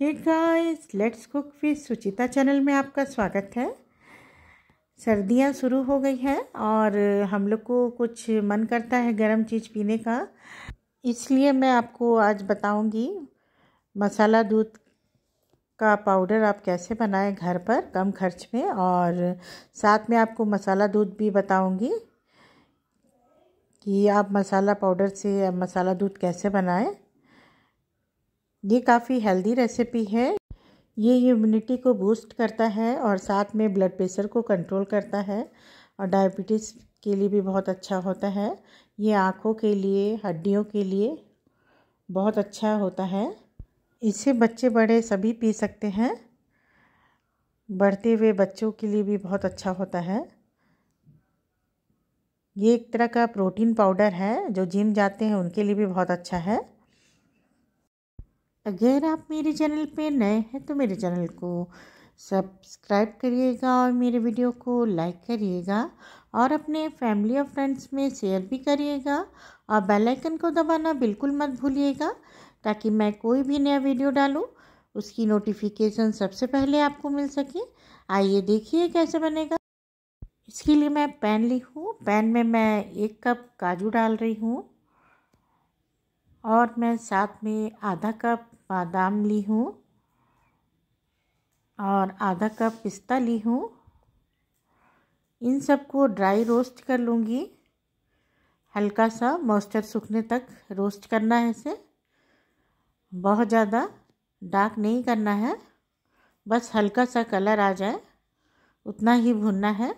Hey guys let's cook with Suchita channel में आपका स्वागत है सर्दियां शुरू हो गई हैं और हम लोग को कुछ मन करता है गर्म चीज़ पीने का इसलिए मैं आपको आज बताऊंगी मसाला दूध का पाउडर आप कैसे बनाएं घर पर कम खर्च में और साथ में आपको मसाला दूध भी बताऊंगी कि आप मसाला पाउडर से मसाला दूध कैसे बनाएं ये काफ़ी हेल्दी रेसिपी है ये इम्यूनिटी को बूस्ट करता है और साथ में ब्लड प्रेशर को कंट्रोल करता है और डायबिटीज़ के लिए भी बहुत अच्छा होता है ये आँखों के लिए हड्डियों के लिए बहुत अच्छा होता है इसे बच्चे बड़े सभी पी सकते हैं बढ़ते हुए बच्चों के लिए भी बहुत अच्छा होता है ये एक तरह का प्रोटीन पाउडर है जो जिम जाते हैं उनके लिए भी बहुत अच्छा है अगर आप मेरे चैनल पे नए हैं तो मेरे चैनल को सब्सक्राइब करिएगा और मेरे वीडियो को लाइक करिएगा और अपने फैमिली और फ्रेंड्स में शेयर भी करिएगा और बेल आइकन को दबाना बिल्कुल मत भूलिएगा ताकि मैं कोई भी नया वीडियो डालूं उसकी नोटिफिकेशन सबसे पहले आपको मिल सके आइए देखिए कैसे बनेगा इसके लिए मैं पैन ली हूँ पैन में मैं एक कप काजू डाल रही हूँ और मैं साथ में आधा कप बादाम ली हूँ और आधा कप पिस्ता ली हूँ इन सबको ड्राई रोस्ट कर लूँगी हल्का सा मॉइस्चर सूखने तक रोस्ट करना है इसे बहुत ज़्यादा डार्क नहीं करना है बस हल्का सा कलर आ जाए उतना ही भुनना है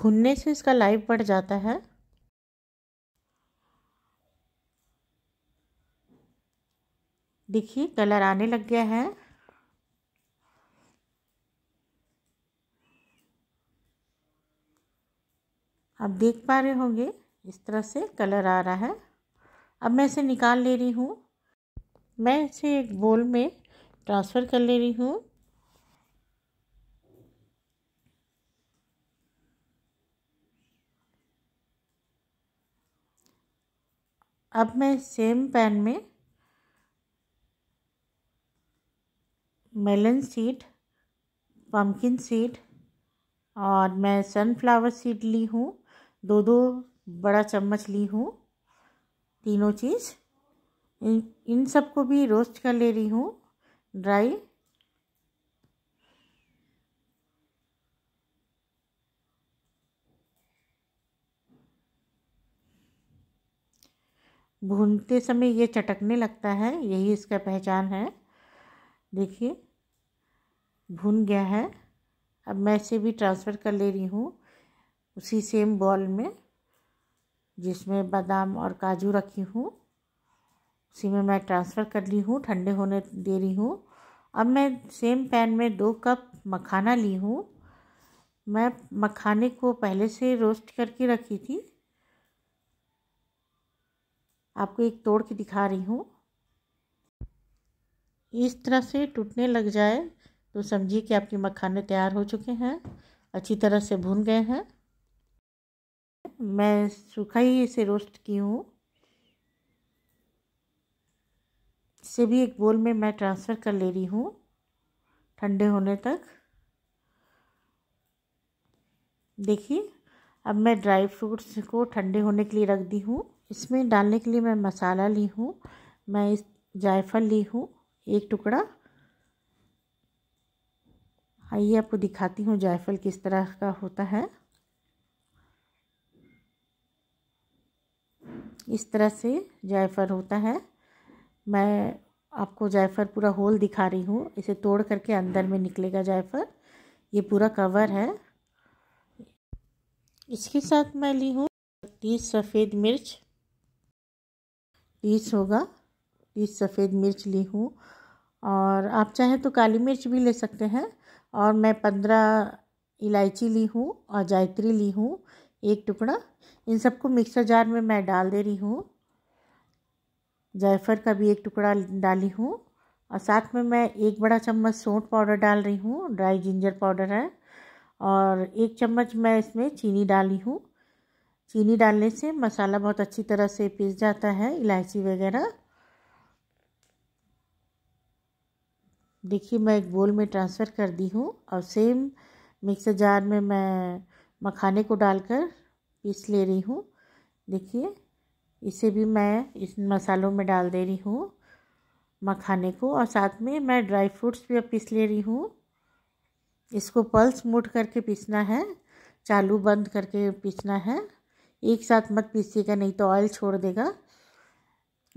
भुनने से इसका लाइफ बढ़ जाता है देखिए कलर आने लग गया है आप देख पा रहे होंगे इस तरह से कलर आ रहा है अब मैं इसे निकाल ले रही हूँ मैं इसे एक बोल में ट्रांसफ़र कर ले रही हूँ अब मैं सेम पैन में मेलन सीड पम्पकिन सीड और मैं सनफ्लावर सीड ली हूँ दो दो बड़ा चम्मच ली हूँ तीनों चीज़ इन इन सबको भी रोस्ट कर ले रही हूँ ड्राई भूनते समय ये चटकने लगता है यही इसका पहचान है देखिए भुन गया है अब मैं इसे भी ट्रांसफ़र कर ले रही हूँ उसी सेम बॉल में जिसमें बादाम और काजू रखी हूँ उसी में मैं ट्रांसफ़र कर ली हूँ ठंडे होने दे रही हूँ अब मैं सेम पैन में दो कप मखाना ली हूँ मैं मखाने को पहले से रोस्ट करके रखी थी आपको एक तोड़ के दिखा रही हूँ इस तरह से टूटने लग जाए तो समझिए कि आपके मखाने तैयार हो चुके हैं अच्छी तरह से भून गए हैं मैं सूखा ही इसे रोस्ट की हूँ इसे भी एक बोल में मैं ट्रांसफ़र कर ले रही हूँ ठंडे होने तक देखिए अब मैं ड्राई फ्रूट्स को ठंडे होने के लिए रख दी हूँ इसमें डालने के लिए मैं मसाला ली हूँ मैं इस जायफल ली हूँ एक टुकड़ा आइए आपको दिखाती हूँ जायफल किस तरह का होता है इस तरह से जायफल होता है मैं आपको जायफल पूरा होल दिखा रही हूँ इसे तोड़ करके अंदर में निकलेगा जायफल ये पूरा कवर है इसके साथ मैं ली हूँ तीस सफ़ेद मिर्च तीस होगा पीस सफ़ेद मिर्च ली हूँ और आप चाहें तो काली मिर्च भी ले सकते हैं और मैं पंद्रह इलायची ली हूँ और जायत्री ली हूँ एक टुकड़ा इन सबको मिक्सर जार में मैं डाल दे रही हूँ जायफर का भी एक टुकड़ा डाली हूँ और साथ में मैं एक बड़ा चम्मच सोंठ पाउडर डाल रही हूँ ड्राई जिंजर पाउडर है और एक चम्मच मैं इसमें चीनी डाली हूँ चीनी डालने से मसाला बहुत अच्छी तरह से पिस जाता है इलायची वगैरह देखिए मैं एक बोल में ट्रांसफ़र कर दी हूँ और सेम मिक्सर जार में मैं मखाने को डालकर पीस ले रही हूँ देखिए इसे भी मैं इस मसालों में डाल दे रही हूँ मखाने को और साथ में मैं ड्राई फ्रूट्स भी अब पीस ले रही हूँ इसको पल्स मुठ करके पीसना है चालू बंद करके पीसना है एक साथ मत पीसिएगा नहीं तो ऑयल छोड़ देगा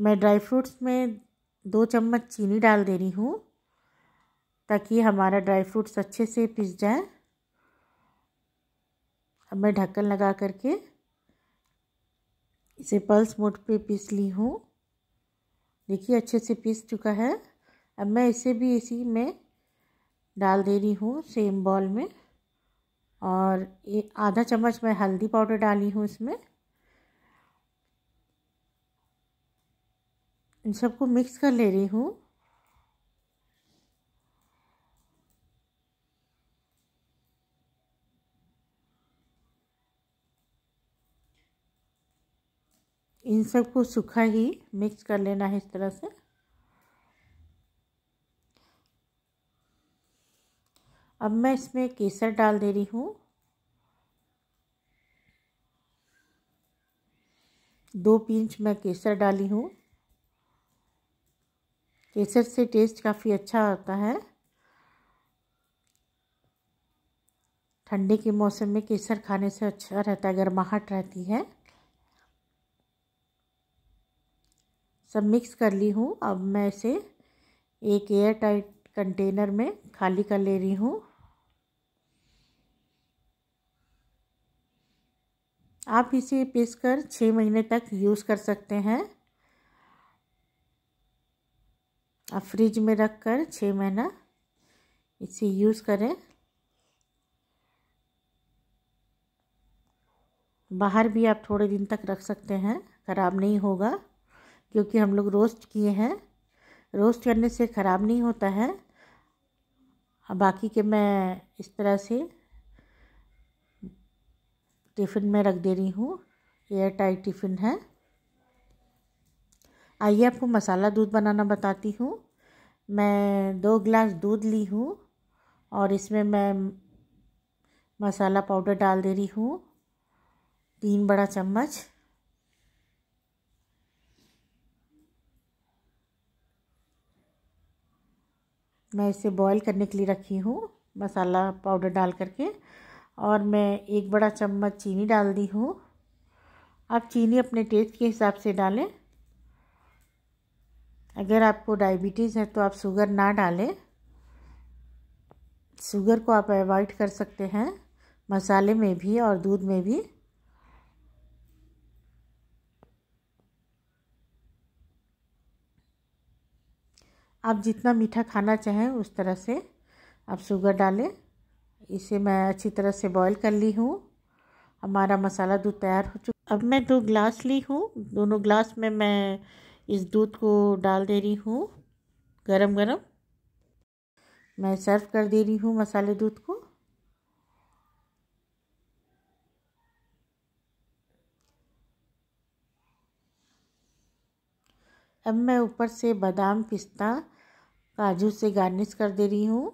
मैं ड्राई फ्रूट्स में दो चम्मच चीनी डाल दे रही हूँ ताकि हमारा ड्राई फ्रूट्स अच्छे से पिस जाए अब मैं ढक्कन लगा करके इसे पल्स मोड पे पीस ली हूँ देखिए अच्छे से पीस चुका है अब मैं इसे भी इसी में डाल दे रही हूँ सेम बॉल में और ये आधा चम्मच मैं हल्दी पाउडर डाली हूँ इसमें इन सबको मिक्स कर ले रही हूँ इन सबको सूखा ही मिक्स कर लेना है इस तरह से अब मैं इसमें केसर डाल दे रही हूँ दो पिंच मैं केसर डाली हूँ केसर से टेस्ट काफ़ी अच्छा आता है ठंडे के मौसम में केसर खाने से अच्छा रहता है गर्माहट रहती है सब मिक्स कर ली हूँ अब मैं इसे एक एयर टाइट कंटेनर में खाली कर ले रही हूँ आप इसे पीस कर छः महीने तक यूज़ कर सकते हैं आप फ्रिज में रख कर छः महीना इसे यूज़ करें बाहर भी आप थोड़े दिन तक रख सकते हैं ख़राब नहीं होगा क्योंकि हम लोग रोस्ट किए हैं रोस्ट करने से ख़राब नहीं होता है बाकी के मैं इस तरह से टिफ़िन में रख दे रही हूँ एयर टाइट टिफ़िन है आइए आपको मसाला दूध बनाना बताती हूँ मैं दो गिलास दूध ली हूँ और इसमें मैं मसाला पाउडर डाल दे रही हूँ तीन बड़ा चम्मच मैं इसे बॉईल करने के लिए रखी हूँ मसाला पाउडर डाल करके और मैं एक बड़ा चम्मच चीनी डाल दी हूँ आप चीनी अपने टेस्ट के हिसाब से डालें अगर आपको डायबिटीज़ है तो आप शुगर ना डालें शुगर को आप अवॉइड कर सकते हैं मसाले में भी और दूध में भी आप जितना मीठा खाना चाहें उस तरह से आप शुगर डालें इसे मैं अच्छी तरह से बॉईल कर ली हूँ हमारा मसाला दूध तैयार हो चुका अब मैं दो ग्लास ली हूँ दोनों ग्लास में मैं इस दूध को डाल दे रही हूँ गरम गरम मैं सर्व कर दे रही हूँ मसाले दूध को अब मैं ऊपर से बादाम पिस्ता काजू से गार्निश कर दे रही हूँ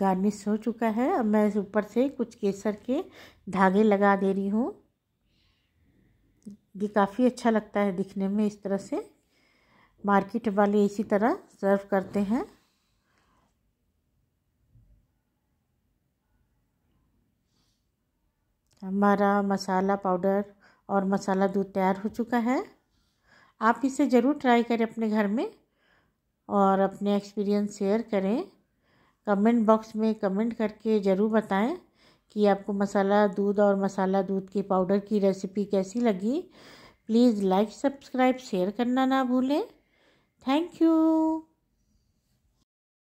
गार्निश हो चुका है अब मैं ऊपर से कुछ केसर के धागे लगा दे रही हूँ ये काफ़ी अच्छा लगता है दिखने में इस तरह से मार्केट वाले इसी तरह सर्व करते हैं हमारा मसाला पाउडर और मसाला दूध तैयार हो चुका है आप इसे ज़रूर ट्राई करें अपने घर में और अपने एक्सपीरियंस शेयर करें कमेंट बॉक्स में कमेंट करके ज़रूर बताएं कि आपको मसाला दूध और मसाला दूध के पाउडर की रेसिपी कैसी लगी प्लीज़ लाइक सब्सक्राइब शेयर करना ना भूलें Thank you.